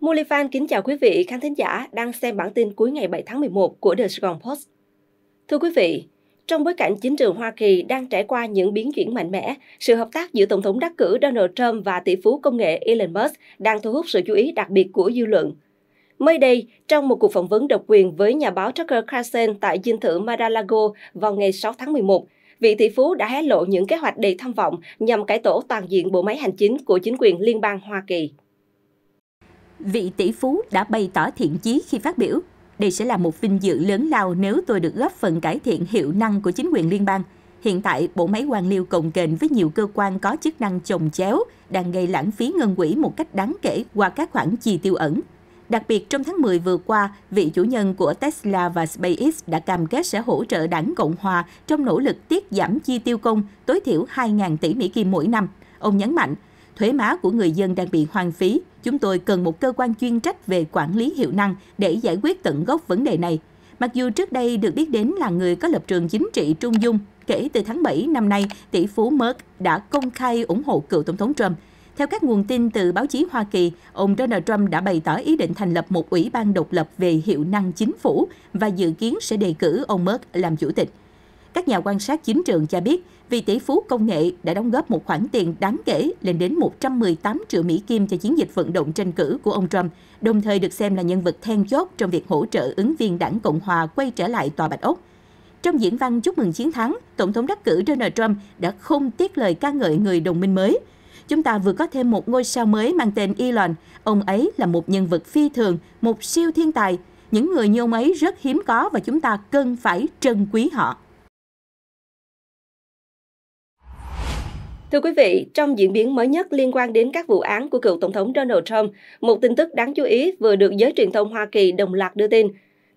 Mulifan kính chào quý vị khán thính giả đang xem bản tin cuối ngày 7 tháng 11 của The Saigon Post. Thưa quý vị, trong bối cảnh chính trường Hoa Kỳ đang trải qua những biến chuyển mạnh mẽ, sự hợp tác giữa Tổng thống đắc cử Donald Trump và tỷ phú công nghệ Elon Musk đang thu hút sự chú ý đặc biệt của dư luận. Mới đây, trong một cuộc phỏng vấn độc quyền với nhà báo Tucker Carlson tại dinh thự Mar-a-Lago vào ngày 6 tháng 11, vị tỷ phú đã hé lộ những kế hoạch đầy tham vọng nhằm cải tổ toàn diện bộ máy hành chính của chính quyền liên bang Hoa Kỳ vị tỷ phú đã bày tỏ thiện chí khi phát biểu. Đây sẽ là một vinh dự lớn lao nếu tôi được góp phần cải thiện hiệu năng của chính quyền liên bang. Hiện tại, bộ máy quan liêu cộng kềnh với nhiều cơ quan có chức năng chồng chéo đang gây lãng phí ngân quỹ một cách đáng kể qua các khoản chi tiêu ẩn. Đặc biệt trong tháng 10 vừa qua, vị chủ nhân của Tesla và SpaceX đã cam kết sẽ hỗ trợ đảng Cộng Hòa trong nỗ lực tiết giảm chi tiêu công tối thiểu 2.000 tỷ Mỹ Kim mỗi năm. Ông nhấn mạnh, thuế má của người dân đang bị hoang phí Chúng tôi cần một cơ quan chuyên trách về quản lý hiệu năng để giải quyết tận gốc vấn đề này. Mặc dù trước đây được biết đến là người có lập trường chính trị trung dung, kể từ tháng 7 năm nay, tỷ phú Merck đã công khai ủng hộ cựu Tổng thống Trump. Theo các nguồn tin từ báo chí Hoa Kỳ, ông Donald Trump đã bày tỏ ý định thành lập một ủy ban độc lập về hiệu năng chính phủ và dự kiến sẽ đề cử ông Merck làm chủ tịch. Các nhà quan sát chính trường cho biết, vị tỷ phú công nghệ đã đóng góp một khoản tiền đáng kể lên đến 118 triệu Mỹ Kim cho chiến dịch vận động tranh cử của ông Trump, đồng thời được xem là nhân vật then chốt trong việc hỗ trợ ứng viên đảng Cộng Hòa quay trở lại Tòa Bạch Ốc. Trong diễn văn chúc mừng chiến thắng, Tổng thống đắc cử Donald Trump đã không tiếc lời ca ngợi người đồng minh mới. Chúng ta vừa có thêm một ngôi sao mới mang tên Elon. Ông ấy là một nhân vật phi thường, một siêu thiên tài. Những người như ông ấy rất hiếm có và chúng ta cần phải trân quý họ. Thưa quý vị, trong diễn biến mới nhất liên quan đến các vụ án của cựu Tổng thống Donald Trump, một tin tức đáng chú ý vừa được giới truyền thông Hoa Kỳ đồng loạt đưa tin.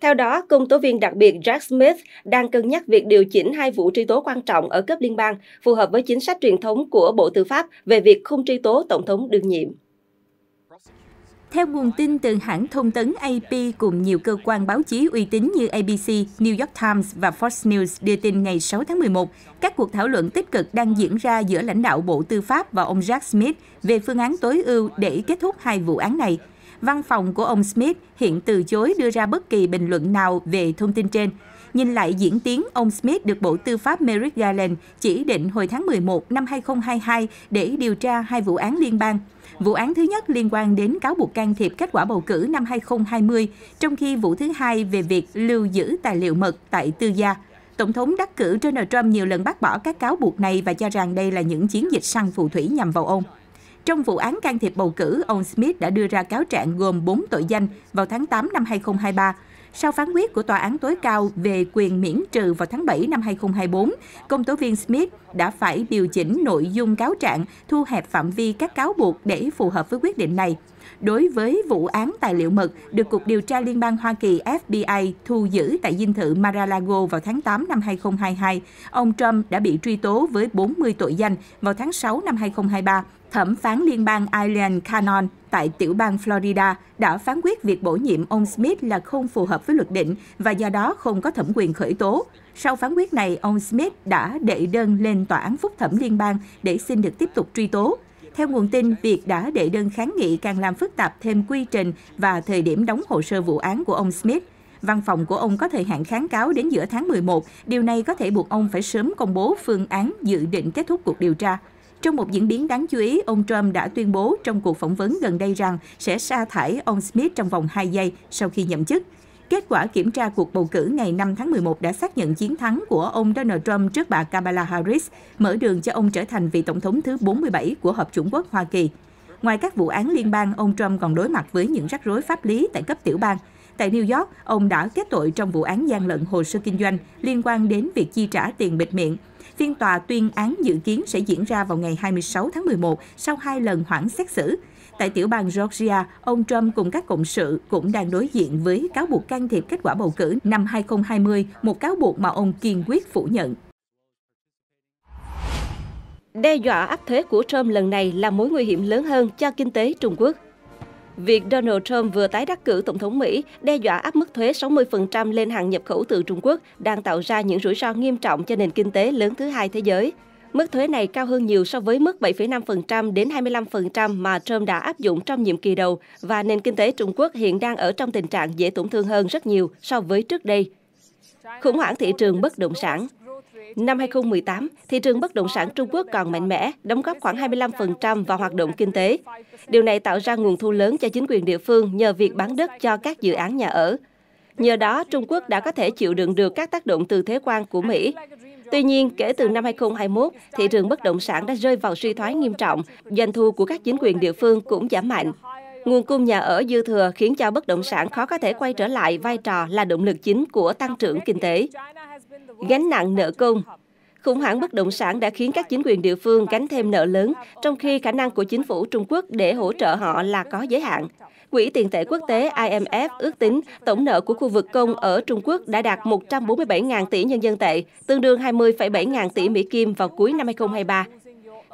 Theo đó, công tố viên đặc biệt Jack Smith đang cân nhắc việc điều chỉnh hai vụ truy tố quan trọng ở cấp liên bang phù hợp với chính sách truyền thống của Bộ Tư pháp về việc không truy tố Tổng thống đương nhiệm. Theo nguồn tin từ hãng thông tấn AP cùng nhiều cơ quan báo chí uy tín như ABC, New York Times và Fox News đưa tin ngày 6 tháng 11, các cuộc thảo luận tích cực đang diễn ra giữa lãnh đạo Bộ Tư pháp và ông Jack Smith về phương án tối ưu để kết thúc hai vụ án này. Văn phòng của ông Smith hiện từ chối đưa ra bất kỳ bình luận nào về thông tin trên. Nhìn lại diễn tiến, ông Smith được Bộ Tư pháp Merrick Garland chỉ định hồi tháng 11 năm 2022 để điều tra hai vụ án liên bang. Vụ án thứ nhất liên quan đến cáo buộc can thiệp kết quả bầu cử năm 2020, trong khi vụ thứ hai về việc lưu giữ tài liệu mật tại tư gia. Tổng thống đắc cử Donald Trump nhiều lần bác bỏ các cáo buộc này và cho rằng đây là những chiến dịch săn phù thủy nhằm vào ông. Trong vụ án can thiệp bầu cử, ông Smith đã đưa ra cáo trạng gồm 4 tội danh vào tháng 8 năm 2023, sau phán quyết của Tòa án tối cao về quyền miễn trừ vào tháng 7 năm 2024, công tố viên Smith đã phải điều chỉnh nội dung cáo trạng, thu hẹp phạm vi các cáo buộc để phù hợp với quyết định này. Đối với vụ án tài liệu mật được Cục Điều tra Liên bang Hoa Kỳ FBI thu giữ tại dinh thự Mar-a-Lago vào tháng 8 năm 2022, ông Trump đã bị truy tố với 40 tội danh vào tháng 6 năm 2023 thẩm phán liên bang Ireland Canon tại tiểu bang Florida đã phán quyết việc bổ nhiệm ông Smith là không phù hợp với luật định và do đó không có thẩm quyền khởi tố. Sau phán quyết này, ông Smith đã đệ đơn lên tòa án phúc thẩm liên bang để xin được tiếp tục truy tố. Theo nguồn tin, việc đã đệ đơn kháng nghị càng làm phức tạp thêm quy trình và thời điểm đóng hồ sơ vụ án của ông Smith. Văn phòng của ông có thời hạn kháng cáo đến giữa tháng 11. Điều này có thể buộc ông phải sớm công bố phương án dự định kết thúc cuộc điều tra. Trong một diễn biến đáng chú ý, ông Trump đã tuyên bố trong cuộc phỏng vấn gần đây rằng sẽ sa thải ông Smith trong vòng 2 giây sau khi nhậm chức. Kết quả kiểm tra cuộc bầu cử ngày 5 tháng 11 đã xác nhận chiến thắng của ông Donald Trump trước bà Kamala Harris, mở đường cho ông trở thành vị tổng thống thứ 47 của Hợp chủng quốc Hoa Kỳ. Ngoài các vụ án liên bang, ông Trump còn đối mặt với những rắc rối pháp lý tại cấp tiểu bang – Tại New York, ông đã kết tội trong vụ án gian lận hồ sơ kinh doanh liên quan đến việc chi trả tiền bịt miệng. Phiên tòa tuyên án dự kiến sẽ diễn ra vào ngày 26 tháng 11 sau hai lần hoãn xét xử. Tại tiểu bang Georgia, ông Trump cùng các cộng sự cũng đang đối diện với cáo buộc can thiệp kết quả bầu cử năm 2020, một cáo buộc mà ông kiên quyết phủ nhận. Đe dọa áp thuế của Trump lần này là mối nguy hiểm lớn hơn cho kinh tế Trung Quốc. Việc Donald Trump vừa tái đắc cử Tổng thống Mỹ đe dọa áp mức thuế 60% lên hàng nhập khẩu từ Trung Quốc đang tạo ra những rủi ro nghiêm trọng cho nền kinh tế lớn thứ hai thế giới. Mức thuế này cao hơn nhiều so với mức 7,5% đến 25% mà Trump đã áp dụng trong nhiệm kỳ đầu và nền kinh tế Trung Quốc hiện đang ở trong tình trạng dễ tổn thương hơn rất nhiều so với trước đây. Khủng hoảng thị trường bất động sản Năm 2018, thị trường bất động sản Trung Quốc còn mạnh mẽ, đóng góp khoảng 25% vào hoạt động kinh tế. Điều này tạo ra nguồn thu lớn cho chính quyền địa phương nhờ việc bán đất cho các dự án nhà ở. Nhờ đó, Trung Quốc đã có thể chịu đựng được các tác động từ thế quan của Mỹ. Tuy nhiên, kể từ năm 2021, thị trường bất động sản đã rơi vào suy thoái nghiêm trọng, doanh thu của các chính quyền địa phương cũng giảm mạnh. Nguồn cung nhà ở dư thừa khiến cho bất động sản khó có thể quay trở lại vai trò là động lực chính của tăng trưởng kinh tế gánh nặng nợ công. Khủng hoảng bất động sản đã khiến các chính quyền địa phương gánh thêm nợ lớn, trong khi khả năng của chính phủ Trung Quốc để hỗ trợ họ là có giới hạn. Quỹ tiền tệ quốc tế IMF ước tính tổng nợ của khu vực công ở Trung Quốc đã đạt 147.000 tỷ nhân dân tệ, tương đương 20,7 ngàn tỷ Mỹ Kim vào cuối năm 2023.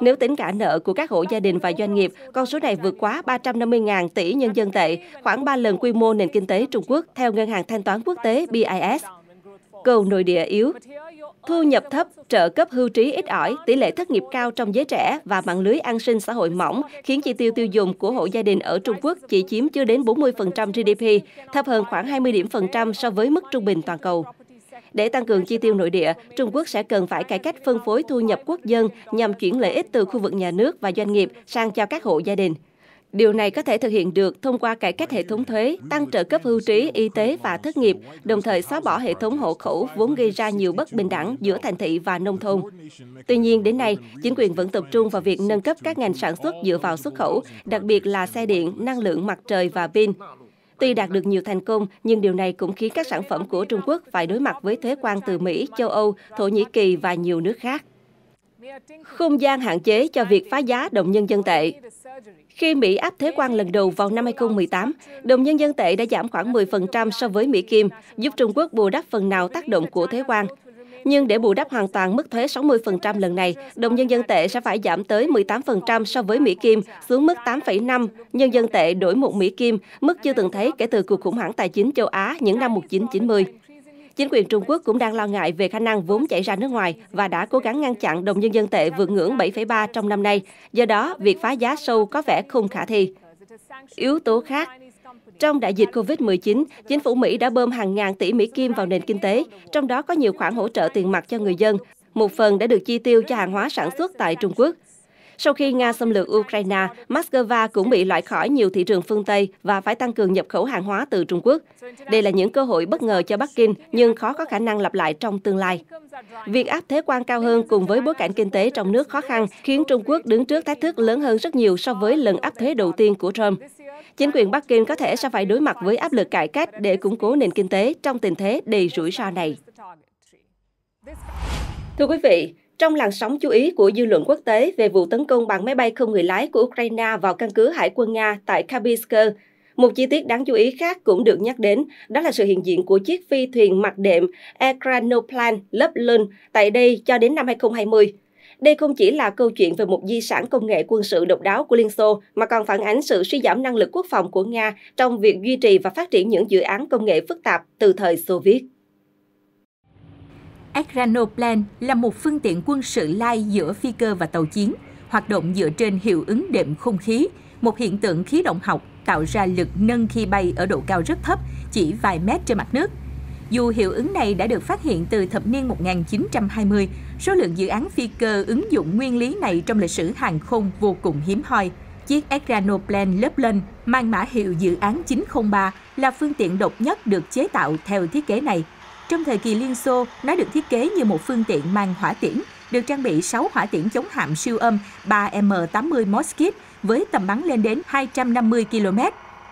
Nếu tính cả nợ của các hộ gia đình và doanh nghiệp, con số này vượt quá 350.000 tỷ nhân dân tệ, khoảng 3 lần quy mô nền kinh tế Trung Quốc theo Ngân hàng Thanh toán Quốc tế BIS cầu nội địa yếu, thu nhập thấp, trợ cấp hưu trí ít ỏi, tỷ lệ thất nghiệp cao trong giới trẻ và mạng lưới an sinh xã hội mỏng khiến chi tiêu tiêu dùng của hộ gia đình ở Trung Quốc chỉ chiếm chưa đến 40% GDP, thấp hơn khoảng 20 điểm phần trăm so với mức trung bình toàn cầu. Để tăng cường chi tiêu nội địa, Trung Quốc sẽ cần phải cải cách phân phối thu nhập quốc dân nhằm chuyển lợi ích từ khu vực nhà nước và doanh nghiệp sang cho các hộ gia đình. Điều này có thể thực hiện được thông qua cải cách hệ thống thuế, tăng trợ cấp hưu trí, y tế và thất nghiệp, đồng thời xóa bỏ hệ thống hộ khẩu vốn gây ra nhiều bất bình đẳng giữa thành thị và nông thôn. Tuy nhiên, đến nay, chính quyền vẫn tập trung vào việc nâng cấp các ngành sản xuất dựa vào xuất khẩu, đặc biệt là xe điện, năng lượng mặt trời và pin. Tuy đạt được nhiều thành công, nhưng điều này cũng khiến các sản phẩm của Trung Quốc phải đối mặt với thuế quan từ Mỹ, châu Âu, Thổ Nhĩ Kỳ và nhiều nước khác không gian hạn chế cho việc phá giá đồng nhân dân tệ. Khi Mỹ áp thuế quan lần đầu vào năm 2018, đồng nhân dân tệ đã giảm khoảng 10% so với Mỹ Kim, giúp Trung Quốc bù đắp phần nào tác động của thuế quan. Nhưng để bù đắp hoàn toàn mức thuế 60% lần này, đồng nhân dân tệ sẽ phải giảm tới 18% so với Mỹ Kim, xuống mức 8,5 nhân dân tệ đổi một Mỹ Kim, mức chưa từng thấy kể từ cuộc khủng hoảng tài chính châu Á những năm 1990. Chính quyền Trung Quốc cũng đang lo ngại về khả năng vốn chảy ra nước ngoài và đã cố gắng ngăn chặn đồng nhân dân tệ vượt ngưỡng 7,3 trong năm nay. Do đó, việc phá giá sâu có vẻ không khả thi. Yếu tố khác trong đại dịch COVID-19, chính phủ Mỹ đã bơm hàng ngàn tỷ Mỹ kim vào nền kinh tế, trong đó có nhiều khoản hỗ trợ tiền mặt cho người dân. Một phần đã được chi tiêu cho hàng hóa sản xuất tại Trung Quốc. Sau khi Nga xâm lược Ukraine, Moscow cũng bị loại khỏi nhiều thị trường phương Tây và phải tăng cường nhập khẩu hàng hóa từ Trung Quốc. Đây là những cơ hội bất ngờ cho Bắc Kinh nhưng khó có khả năng lặp lại trong tương lai. Việc áp thuế quan cao hơn cùng với bối cảnh kinh tế trong nước khó khăn khiến Trung Quốc đứng trước thách thức lớn hơn rất nhiều so với lần áp thuế đầu tiên của Trump. Chính quyền Bắc Kinh có thể sẽ phải đối mặt với áp lực cải cách để củng cố nền kinh tế trong tình thế đầy rủi ro này. Thưa quý vị, trong làn sóng chú ý của dư luận quốc tế về vụ tấn công bằng máy bay không người lái của Ukraine vào căn cứ hải quân Nga tại Khabysk, một chi tiết đáng chú ý khác cũng được nhắc đến, đó là sự hiện diện của chiếc phi thuyền mặt đệm Ekranoplan lớp Lund tại đây cho đến năm 2020. Đây không chỉ là câu chuyện về một di sản công nghệ quân sự độc đáo của Liên Xô, mà còn phản ánh sự suy giảm năng lực quốc phòng của Nga trong việc duy trì và phát triển những dự án công nghệ phức tạp từ thời Xô Viết. Ekranoplan là một phương tiện quân sự lai giữa phi cơ và tàu chiến, hoạt động dựa trên hiệu ứng đệm không khí, một hiện tượng khí động học tạo ra lực nâng khi bay ở độ cao rất thấp, chỉ vài mét trên mặt nước. Dù hiệu ứng này đã được phát hiện từ thập niên 1920, số lượng dự án phi cơ ứng dụng nguyên lý này trong lịch sử hàng không vô cùng hiếm hoi. Chiếc Ekranoplan lớp lên mang mã hiệu dự án 903 là phương tiện độc nhất được chế tạo theo thiết kế này trong thời kỳ Liên Xô, nó được thiết kế như một phương tiện mang hỏa tiễn, được trang bị 6 hỏa tiễn chống hạm siêu âm 3M80 Moskit với tầm bắn lên đến 250 km.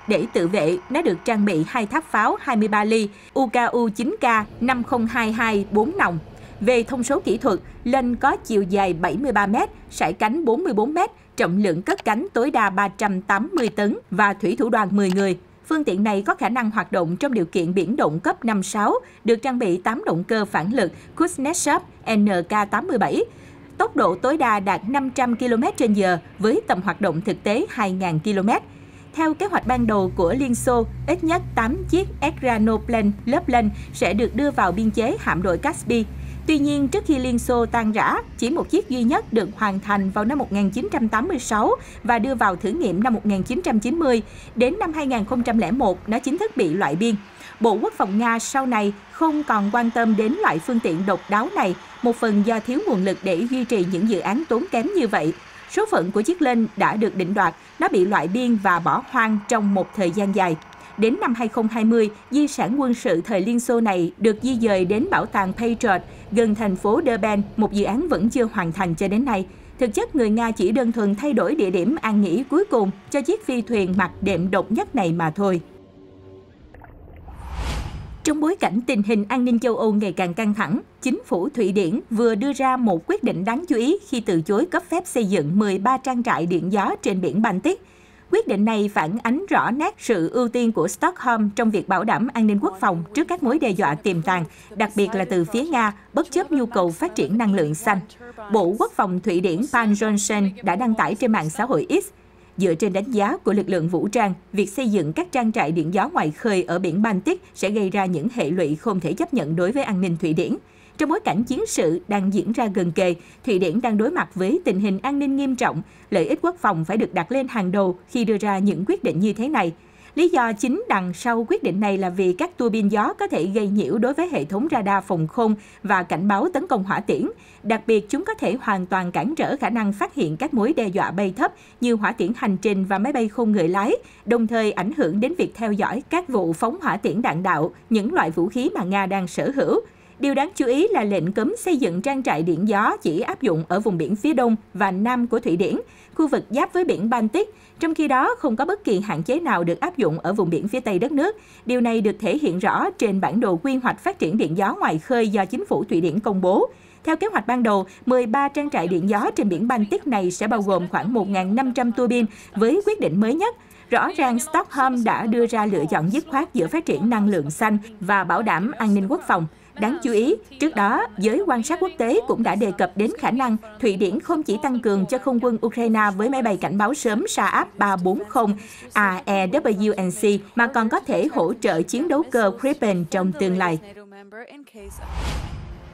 Để tự vệ, nó được trang bị hai tháp pháo 23 ly UKU-9K 5022 4 nòng. Về thông số kỹ thuật, lên có chiều dài 73 m, sải cánh 44 m, trọng lượng cất cánh tối đa 380 tấn và thủy thủ đoàn 10 người. Phương tiện này có khả năng hoạt động trong điều kiện biển động cấp 5-6, được trang bị 8 động cơ phản lực Kuznetsov nk 87 tốc độ tối đa đạt 500 km h với tầm hoạt động thực tế 2.000 km. Theo kế hoạch ban đầu của Liên Xô, ít nhất 8 chiếc Ekranoplane lớp lên sẽ được đưa vào biên chế hạm đội Caspi Tuy nhiên, trước khi Liên Xô tan rã, chỉ một chiếc duy nhất được hoàn thành vào năm 1986 và đưa vào thử nghiệm năm 1990. Đến năm 2001, nó chính thức bị loại biên. Bộ Quốc phòng Nga sau này không còn quan tâm đến loại phương tiện độc đáo này, một phần do thiếu nguồn lực để duy trì những dự án tốn kém như vậy. Số phận của chiếc lên đã được định đoạt, nó bị loại biên và bỏ hoang trong một thời gian dài. Đến năm 2020, di sản quân sự thời Liên Xô này được di dời đến bảo tàng Patriot gần thành phố Durban, một dự án vẫn chưa hoàn thành cho đến nay. Thực chất người Nga chỉ đơn thuần thay đổi địa điểm an nghỉ cuối cùng cho chiếc phi thuyền mặt đệm độc nhất này mà thôi. Trong bối cảnh tình hình an ninh châu Âu ngày càng căng thẳng, chính phủ Thụy Điển vừa đưa ra một quyết định đáng chú ý khi từ chối cấp phép xây dựng 13 trang trại điện gió trên biển Baltic – Quyết định này phản ánh rõ nét sự ưu tiên của Stockholm trong việc bảo đảm an ninh quốc phòng trước các mối đe dọa tiềm tàng, đặc biệt là từ phía Nga, bất chấp nhu cầu phát triển năng lượng xanh. Bộ Quốc phòng Thụy Điển Pan Johnson đã đăng tải trên mạng xã hội X Dựa trên đánh giá của lực lượng vũ trang, việc xây dựng các trang trại điện gió ngoài khơi ở biển Baltic sẽ gây ra những hệ lụy không thể chấp nhận đối với an ninh Thụy Điển. Trong bối cảnh chiến sự đang diễn ra gần kề, Thụy Điển đang đối mặt với tình hình an ninh nghiêm trọng, lợi ích quốc phòng phải được đặt lên hàng đầu khi đưa ra những quyết định như thế này. Lý do chính đằng sau quyết định này là vì các tua bin gió có thể gây nhiễu đối với hệ thống radar phòng không và cảnh báo tấn công hỏa tiễn. Đặc biệt, chúng có thể hoàn toàn cản trở khả năng phát hiện các mối đe dọa bay thấp như hỏa tiễn hành trình và máy bay không người lái, đồng thời ảnh hưởng đến việc theo dõi các vụ phóng hỏa tiễn đạn đạo, những loại vũ khí mà Nga đang sở hữu. Điều đáng chú ý là lệnh cấm xây dựng trang trại điện gió chỉ áp dụng ở vùng biển phía đông và nam của Thụy Điển, khu vực giáp với biển Baltic, trong khi đó không có bất kỳ hạn chế nào được áp dụng ở vùng biển phía tây đất nước. Điều này được thể hiện rõ trên bản đồ quy hoạch phát triển điện gió ngoài khơi do chính phủ Thụy Điển công bố. Theo kế hoạch ban đầu, 13 trang trại điện gió trên biển Baltic này sẽ bao gồm khoảng 1.500 tua bin với quyết định mới nhất. Rõ ràng Stockholm đã đưa ra lựa chọn dứt khoát giữa phát triển năng lượng xanh và bảo đảm an ninh quốc phòng. Đáng chú ý, trước đó, giới quan sát quốc tế cũng đã đề cập đến khả năng Thụy Điển không chỉ tăng cường cho không quân Ukraine với máy bay cảnh báo sớm Saab 340 AEWNC mà còn có thể hỗ trợ chiến đấu cơ Gripen trong tương lai.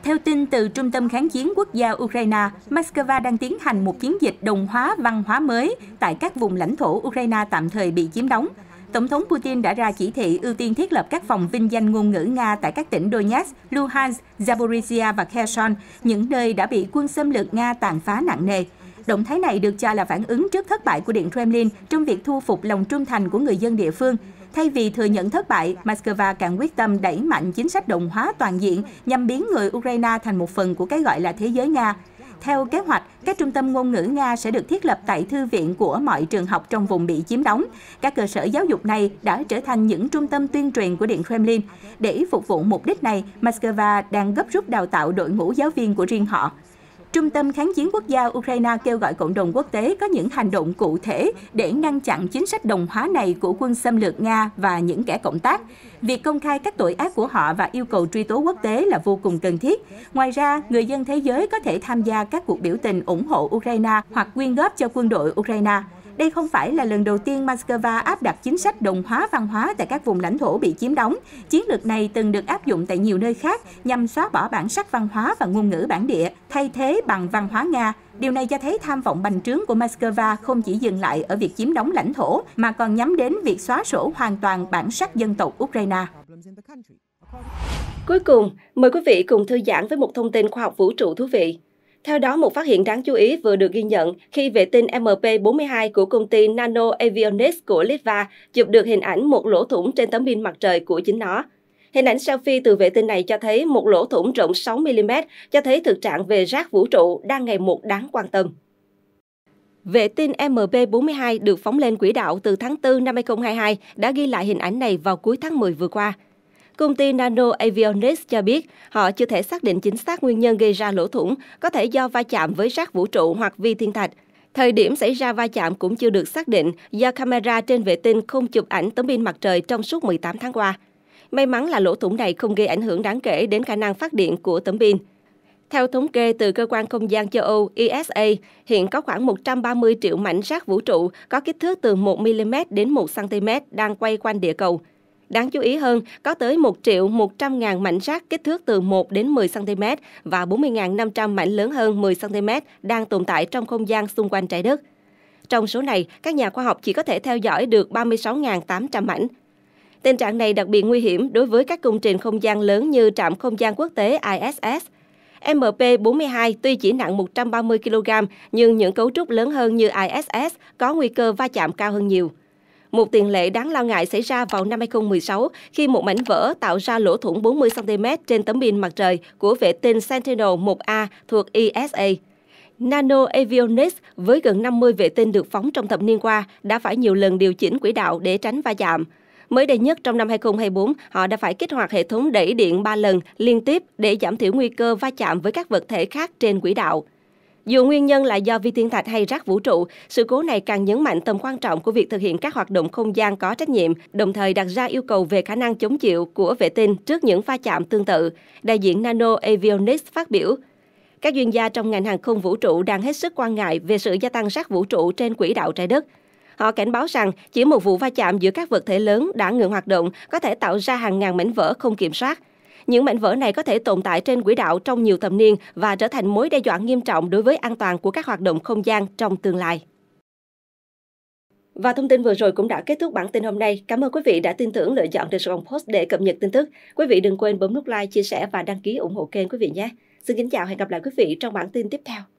Theo tin từ Trung tâm Kháng chiến Quốc gia Ukraine, Moscow đang tiến hành một chiến dịch đồng hóa văn hóa mới tại các vùng lãnh thổ Ukraine tạm thời bị chiếm đóng. Tổng thống Putin đã ra chỉ thị ưu tiên thiết lập các phòng vinh danh ngôn ngữ Nga tại các tỉnh Donetsk, Luhansk, Zaporizhia và Kherson, những nơi đã bị quân xâm lược Nga tàn phá nặng nề. Động thái này được cho là phản ứng trước thất bại của Điện Kremlin trong việc thu phục lòng trung thành của người dân địa phương. Thay vì thừa nhận thất bại, Moscow càng quyết tâm đẩy mạnh chính sách đồng hóa toàn diện nhằm biến người Ukraine thành một phần của cái gọi là thế giới Nga. Theo kế hoạch, các trung tâm ngôn ngữ Nga sẽ được thiết lập tại thư viện của mọi trường học trong vùng bị chiếm đóng. Các cơ sở giáo dục này đã trở thành những trung tâm tuyên truyền của Điện Kremlin. Để phục vụ mục đích này, Moscow đang gấp rút đào tạo đội ngũ giáo viên của riêng họ. Trung tâm Kháng chiến quốc gia Ukraine kêu gọi cộng đồng quốc tế có những hành động cụ thể để ngăn chặn chính sách đồng hóa này của quân xâm lược Nga và những kẻ cộng tác. Việc công khai các tội ác của họ và yêu cầu truy tố quốc tế là vô cùng cần thiết. Ngoài ra, người dân thế giới có thể tham gia các cuộc biểu tình ủng hộ Ukraine hoặc quyên góp cho quân đội Ukraine. Đây không phải là lần đầu tiên Moscow áp đặt chính sách đồng hóa văn hóa tại các vùng lãnh thổ bị chiếm đóng. Chiến lược này từng được áp dụng tại nhiều nơi khác nhằm xóa bỏ bản sắc văn hóa và ngôn ngữ bản địa, thay thế bằng văn hóa Nga. Điều này cho thấy tham vọng bành trướng của Moscow không chỉ dừng lại ở việc chiếm đóng lãnh thổ mà còn nhắm đến việc xóa sổ hoàn toàn bản sắc dân tộc Ukraine. Cuối cùng, mời quý vị cùng thư giãn với một thông tin khoa học vũ trụ thú vị. Theo đó, một phát hiện đáng chú ý vừa được ghi nhận khi vệ tinh MP42 của công ty Nano Avionics của Litva chụp được hình ảnh một lỗ thủng trên tấm pin mặt trời của chính nó. Hình ảnh selfie từ vệ tinh này cho thấy một lỗ thủng rộng 6mm, cho thấy thực trạng về rác vũ trụ đang ngày một đáng quan tâm. Vệ tinh MB42 được phóng lên quỹ đạo từ tháng 4 năm 2022 đã ghi lại hình ảnh này vào cuối tháng 10 vừa qua. Công ty Nano Avionics cho biết họ chưa thể xác định chính xác nguyên nhân gây ra lỗ thủng, có thể do va chạm với rác vũ trụ hoặc vi thiên thạch. Thời điểm xảy ra va chạm cũng chưa được xác định do camera trên vệ tinh không chụp ảnh tấm pin mặt trời trong suốt 18 tháng qua. May mắn là lỗ thủng này không gây ảnh hưởng đáng kể đến khả năng phát điện của tấm pin. Theo thống kê từ cơ quan không gian châu Âu ESA, hiện có khoảng 130 triệu mảnh rác vũ trụ có kích thước từ 1 mm đến 1 cm đang quay quanh địa cầu – Đáng chú ý hơn, có tới 1 triệu 100 ngàn mảnh rác kích thước từ 1 đến 10 cm và 40.500 mảnh lớn hơn 10 cm đang tồn tại trong không gian xung quanh trái đất. Trong số này, các nhà khoa học chỉ có thể theo dõi được 36.800 mảnh. Tình trạng này đặc biệt nguy hiểm đối với các công trình không gian lớn như trạm không gian quốc tế ISS. MP42 tuy chỉ nặng 130 kg nhưng những cấu trúc lớn hơn như ISS có nguy cơ va chạm cao hơn nhiều. Một tiền lệ đáng lo ngại xảy ra vào năm 2016 khi một mảnh vỡ tạo ra lỗ thủng 40cm trên tấm pin mặt trời của vệ tinh Sentinel-1A thuộc ESA. Nano Avionics với gần 50 vệ tinh được phóng trong thập niên qua đã phải nhiều lần điều chỉnh quỹ đạo để tránh va chạm. Mới đây nhất trong năm 2024, họ đã phải kích hoạt hệ thống đẩy điện 3 lần liên tiếp để giảm thiểu nguy cơ va chạm với các vật thể khác trên quỹ đạo. Dù nguyên nhân là do vi thiên thạch hay rác vũ trụ, sự cố này càng nhấn mạnh tầm quan trọng của việc thực hiện các hoạt động không gian có trách nhiệm, đồng thời đặt ra yêu cầu về khả năng chống chịu của vệ tinh trước những va chạm tương tự. Đại diện Nano Avionics phát biểu, các chuyên gia trong ngành hàng không vũ trụ đang hết sức quan ngại về sự gia tăng rác vũ trụ trên quỹ đạo trái đất. Họ cảnh báo rằng chỉ một vụ va chạm giữa các vật thể lớn đã ngừng hoạt động có thể tạo ra hàng ngàn mảnh vỡ không kiểm soát – những mảnh vỡ này có thể tồn tại trên quỹ đạo trong nhiều thập niên và trở thành mối đe dọa nghiêm trọng đối với an toàn của các hoạt động không gian trong tương lai. Và thông tin vừa rồi cũng đã kết thúc bản tin hôm nay. Cảm ơn quý vị đã tin tưởng lựa chọn The Strong Post để cập nhật tin tức. Quý vị đừng quên bấm nút like, chia sẻ và đăng ký ủng hộ kênh quý vị nhé. Xin kính chào và hẹn gặp lại quý vị trong bản tin tiếp theo.